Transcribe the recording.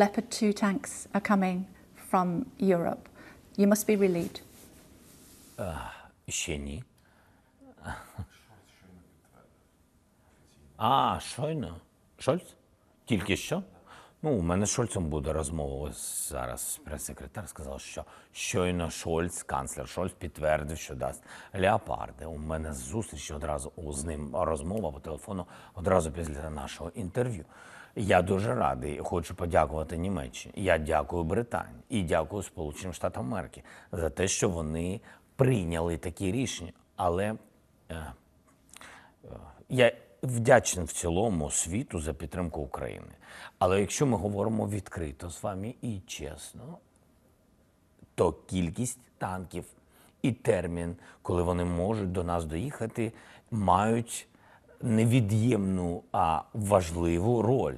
Leopard 2 tanks are coming from Europe. You must be relieved. Uh, ще ні. А, щойно. Шольц? Тільки що? Ну, у мене з Шольцем буде розмова Ось зараз. Прес-секретар сказав, що щойно Шольц, канцлер Шольц, підтвердив, що дасть леопарди. У мене зустріч одразу з ним розмова по телефону одразу після нашого інтерв'ю. Я дуже радий. Хочу подякувати Німеччині. Я дякую Британії і дякую Сполученим Штатам Америки за те, що вони прийняли такі рішення. Але е, е, я вдячний в цілому світу за підтримку України. Але якщо ми говоримо відкрито з вами і чесно, то кількість танків і термін, коли вони можуть до нас доїхати, мають невід'ємну а важливу роль.